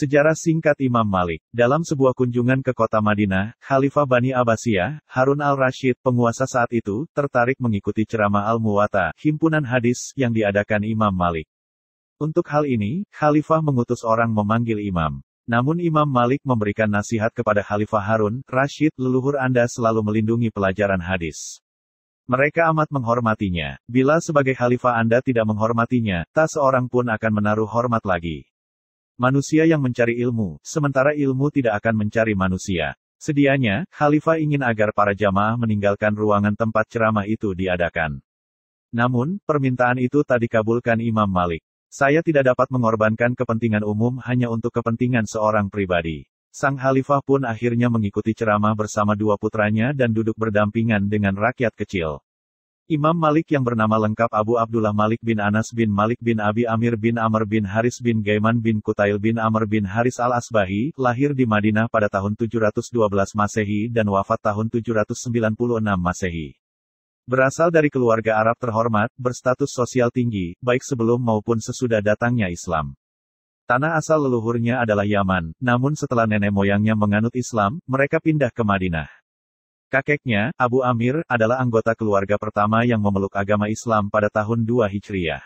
Sejarah singkat Imam Malik, dalam sebuah kunjungan ke kota Madinah, Khalifah Bani Abbasiyah, Harun al-Rashid, penguasa saat itu, tertarik mengikuti ceramah Al-Muwata, himpunan hadis, yang diadakan Imam Malik. Untuk hal ini, Khalifah mengutus orang memanggil imam. Namun Imam Malik memberikan nasihat kepada Khalifah Harun, Rashid, leluhur Anda selalu melindungi pelajaran hadis. Mereka amat menghormatinya. Bila sebagai khalifah Anda tidak menghormatinya, tak seorang pun akan menaruh hormat lagi manusia yang mencari ilmu, sementara ilmu tidak akan mencari manusia. Sedianya, khalifah ingin agar para jamaah meninggalkan ruangan tempat ceramah itu diadakan. Namun, permintaan itu tak dikabulkan Imam Malik. Saya tidak dapat mengorbankan kepentingan umum hanya untuk kepentingan seorang pribadi. Sang khalifah pun akhirnya mengikuti ceramah bersama dua putranya dan duduk berdampingan dengan rakyat kecil. Imam Malik yang bernama lengkap Abu Abdullah Malik bin Anas bin Malik bin Abi Amir bin Amr bin Haris bin Gaiman bin Kutail bin Amr bin Haris al-Asbahi, lahir di Madinah pada tahun 712 Masehi dan wafat tahun 796 Masehi. Berasal dari keluarga Arab terhormat, berstatus sosial tinggi, baik sebelum maupun sesudah datangnya Islam. Tanah asal leluhurnya adalah Yaman, namun setelah nenek moyangnya menganut Islam, mereka pindah ke Madinah. Kakeknya, Abu Amir, adalah anggota keluarga pertama yang memeluk agama Islam pada tahun 2 Hijriah.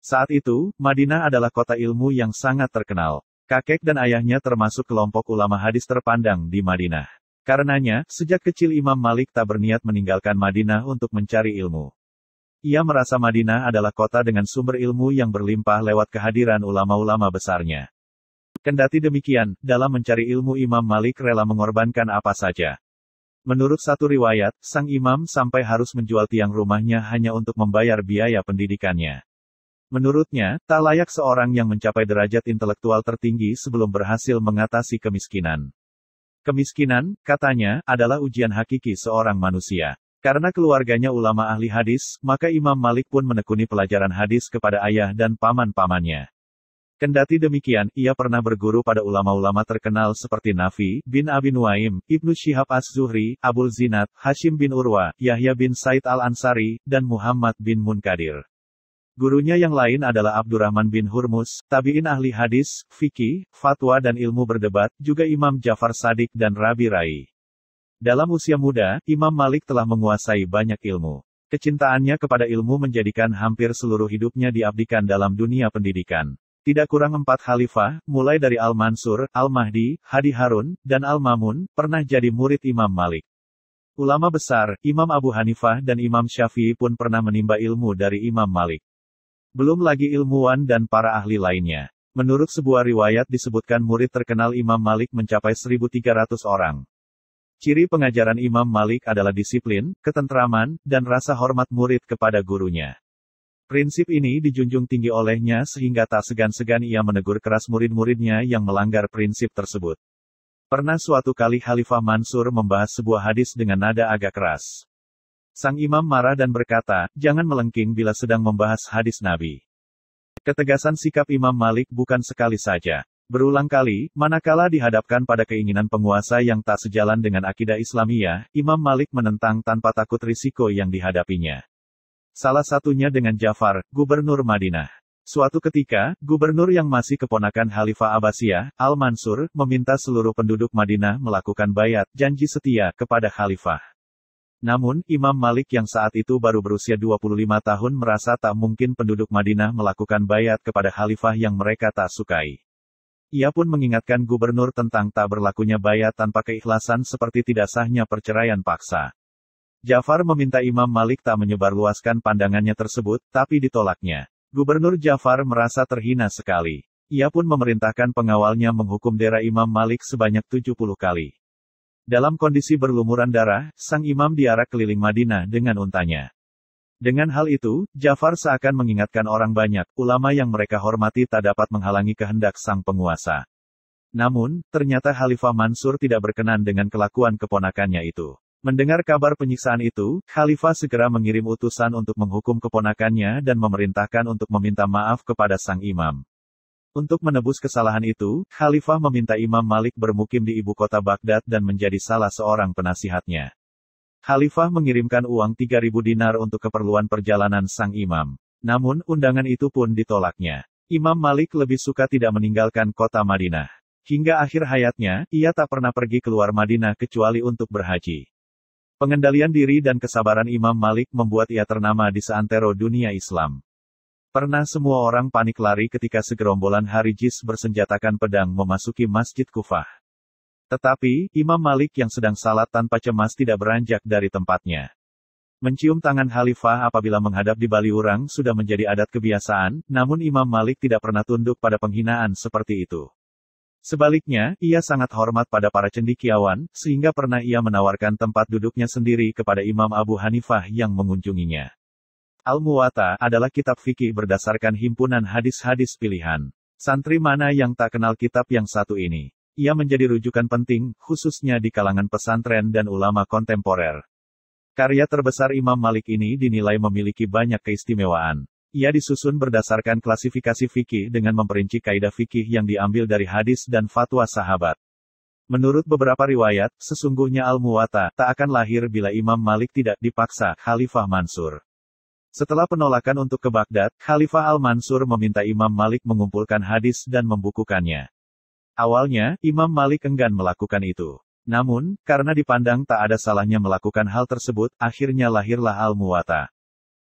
Saat itu, Madinah adalah kota ilmu yang sangat terkenal. Kakek dan ayahnya termasuk kelompok ulama hadis terpandang di Madinah. Karenanya, sejak kecil Imam Malik tak berniat meninggalkan Madinah untuk mencari ilmu. Ia merasa Madinah adalah kota dengan sumber ilmu yang berlimpah lewat kehadiran ulama-ulama besarnya. Kendati demikian, dalam mencari ilmu Imam Malik rela mengorbankan apa saja, Menurut satu riwayat, sang imam sampai harus menjual tiang rumahnya hanya untuk membayar biaya pendidikannya. Menurutnya, tak layak seorang yang mencapai derajat intelektual tertinggi sebelum berhasil mengatasi kemiskinan. Kemiskinan, katanya, adalah ujian hakiki seorang manusia. Karena keluarganya ulama ahli hadis, maka Imam Malik pun menekuni pelajaran hadis kepada ayah dan paman-pamannya. Kendati demikian, ia pernah berguru pada ulama-ulama terkenal seperti Nafi, bin Abi Nuaim, Ibnu Syihab Az-Zuhri, Abul Zinat, Hashim bin Urwa, Yahya bin Said Al-Ansari, dan Muhammad bin Munkadir. Gurunya yang lain adalah Abdurrahman bin Hurmus, tabi'in ahli hadis, fikih, fatwa dan ilmu berdebat, juga Imam Jafar Sadik dan Rabi Rai. Dalam usia muda, Imam Malik telah menguasai banyak ilmu. Kecintaannya kepada ilmu menjadikan hampir seluruh hidupnya diabdikan dalam dunia pendidikan. Tidak kurang empat khalifah, mulai dari Al-Mansur, Al-Mahdi, Hadi Harun, dan Al-Mamun, pernah jadi murid Imam Malik. Ulama besar, Imam Abu Hanifah dan Imam Syafi'i pun pernah menimba ilmu dari Imam Malik. Belum lagi ilmuwan dan para ahli lainnya. Menurut sebuah riwayat disebutkan murid terkenal Imam Malik mencapai 1.300 orang. Ciri pengajaran Imam Malik adalah disiplin, ketentraman, dan rasa hormat murid kepada gurunya. Prinsip ini dijunjung tinggi olehnya sehingga tak segan-segan ia menegur keras murid-muridnya yang melanggar prinsip tersebut. Pernah suatu kali Khalifah Mansur membahas sebuah hadis dengan nada agak keras. Sang imam marah dan berkata, jangan melengking bila sedang membahas hadis Nabi. Ketegasan sikap Imam Malik bukan sekali saja. Berulang kali, manakala dihadapkan pada keinginan penguasa yang tak sejalan dengan akidah Islamiyah, Imam Malik menentang tanpa takut risiko yang dihadapinya salah satunya dengan Jafar, gubernur Madinah. Suatu ketika, gubernur yang masih keponakan Khalifah Abbasiyah, Al-Mansur, meminta seluruh penduduk Madinah melakukan bayat, janji setia, kepada Khalifah. Namun, Imam Malik yang saat itu baru berusia 25 tahun merasa tak mungkin penduduk Madinah melakukan bayat kepada Khalifah yang mereka tak sukai. Ia pun mengingatkan gubernur tentang tak berlakunya bayat tanpa keikhlasan seperti tidak sahnya perceraian paksa. Jafar meminta Imam Malik tak menyebarluaskan pandangannya tersebut, tapi ditolaknya. Gubernur Jafar merasa terhina sekali. Ia pun memerintahkan pengawalnya menghukum dera Imam Malik sebanyak 70 kali. Dalam kondisi berlumuran darah, sang imam diarak keliling Madinah dengan untanya. Dengan hal itu, Jafar seakan mengingatkan orang banyak, ulama yang mereka hormati tak dapat menghalangi kehendak sang penguasa. Namun, ternyata Khalifah Mansur tidak berkenan dengan kelakuan keponakannya itu. Mendengar kabar penyiksaan itu, Khalifah segera mengirim utusan untuk menghukum keponakannya dan memerintahkan untuk meminta maaf kepada sang imam. Untuk menebus kesalahan itu, Khalifah meminta Imam Malik bermukim di ibu kota Baghdad dan menjadi salah seorang penasihatnya. Khalifah mengirimkan uang 3.000 dinar untuk keperluan perjalanan sang imam. Namun, undangan itu pun ditolaknya. Imam Malik lebih suka tidak meninggalkan kota Madinah. Hingga akhir hayatnya, ia tak pernah pergi keluar Madinah kecuali untuk berhaji. Pengendalian diri dan kesabaran Imam Malik membuat ia ternama di seantero dunia Islam. Pernah semua orang panik lari ketika segerombolan Harijis bersenjatakan pedang memasuki Masjid Kufah. Tetapi, Imam Malik yang sedang salat tanpa cemas tidak beranjak dari tempatnya. Mencium tangan Khalifah apabila menghadap di Bali Urang sudah menjadi adat kebiasaan, namun Imam Malik tidak pernah tunduk pada penghinaan seperti itu. Sebaliknya, ia sangat hormat pada para cendikiawan, sehingga pernah ia menawarkan tempat duduknya sendiri kepada Imam Abu Hanifah yang mengunjunginya. Al-Muwata adalah kitab fikih berdasarkan himpunan hadis-hadis pilihan. Santri mana yang tak kenal kitab yang satu ini? Ia menjadi rujukan penting, khususnya di kalangan pesantren dan ulama kontemporer. Karya terbesar Imam Malik ini dinilai memiliki banyak keistimewaan. Ia disusun berdasarkan klasifikasi fikih dengan memperinci kaidah fikih yang diambil dari hadis dan fatwa sahabat. Menurut beberapa riwayat, sesungguhnya Al-Muwatta tak akan lahir bila Imam Malik tidak dipaksa Khalifah Mansur. Setelah penolakan untuk ke Baghdad, Khalifah Al-Mansur meminta Imam Malik mengumpulkan hadis dan membukukannya. Awalnya, Imam Malik enggan melakukan itu. Namun, karena dipandang tak ada salahnya melakukan hal tersebut, akhirnya lahirlah Al-Muwatta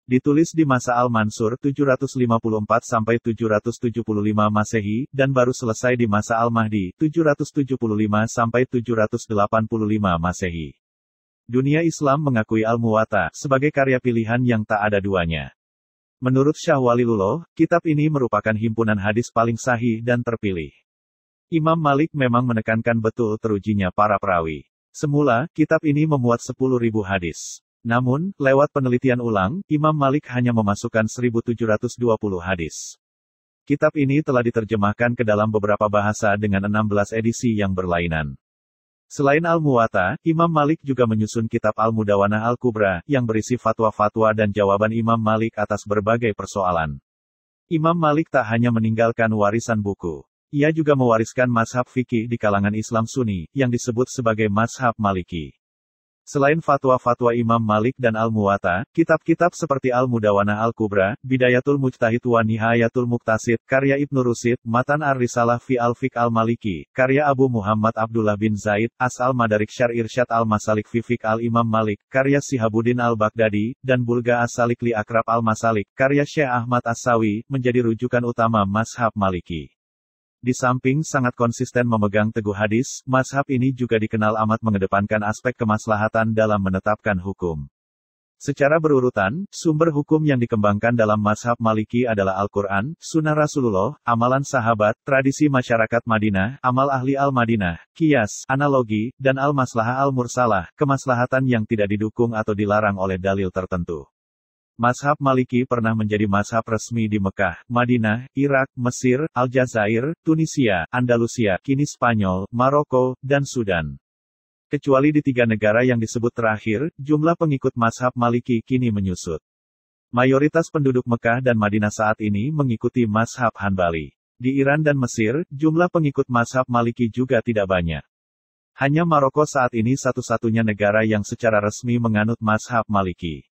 ditulis di masa Al-Mansur 754-775 Masehi, dan baru selesai di masa Al-Mahdi 775-785 Masehi. Dunia Islam mengakui Al-Muwatta sebagai karya pilihan yang tak ada duanya. Menurut Walilullah, kitab ini merupakan himpunan hadis paling sahih dan terpilih. Imam Malik memang menekankan betul terujinya para perawi. Semula, kitab ini memuat 10.000 hadis. Namun, lewat penelitian ulang, Imam Malik hanya memasukkan 1720 hadis. Kitab ini telah diterjemahkan ke dalam beberapa bahasa dengan 16 edisi yang berlainan. Selain al Muwatta, Imam Malik juga menyusun kitab al Mudawana Al-Kubra, yang berisi fatwa-fatwa dan jawaban Imam Malik atas berbagai persoalan. Imam Malik tak hanya meninggalkan warisan buku. Ia juga mewariskan mazhab fikih di kalangan Islam Sunni, yang disebut sebagai mazhab Maliki. Selain fatwa-fatwa Imam Malik dan Al-Muwatta, kitab-kitab seperti Al-Mudawana Al-Kubra, Bidayatul Mujtahid wa Nihayatul Muktasid, karya Ibnu Rusid, Matan Ar-Risalah fi Al-Fiq Al-Maliki, karya Abu Muhammad Abdullah bin Zaid, Asal madarik Syar Irsyad Al-Masalik fi Fiq Al-Imam Malik, karya Sihabuddin Al-Baghdadi, dan Bulga As-Salik li Akrab Al-Masalik, karya Syekh Ahmad As-Sawi, menjadi rujukan utama Mashab Maliki. Di samping sangat konsisten memegang teguh hadis, mazhab ini juga dikenal amat mengedepankan aspek kemaslahatan dalam menetapkan hukum. Secara berurutan, sumber hukum yang dikembangkan dalam mazhab Maliki adalah Al-Quran, Sunnah Rasulullah, amalan sahabat, tradisi masyarakat Madinah, amal ahli Al-Madinah, kias, analogi, dan al-maslahah al-mursalah, kemaslahatan yang tidak didukung atau dilarang oleh dalil tertentu. Mazhab Maliki pernah menjadi mazhab resmi di Mekah, Madinah, Irak, Mesir, Aljazair, Tunisia, Andalusia, kini Spanyol, Maroko, dan Sudan. Kecuali di tiga negara yang disebut terakhir, jumlah pengikut mazhab Maliki kini menyusut. Mayoritas penduduk Mekah dan Madinah saat ini mengikuti mazhab Hanbali. Di Iran dan Mesir, jumlah pengikut mazhab Maliki juga tidak banyak. Hanya Maroko saat ini satu-satunya negara yang secara resmi menganut mazhab Maliki.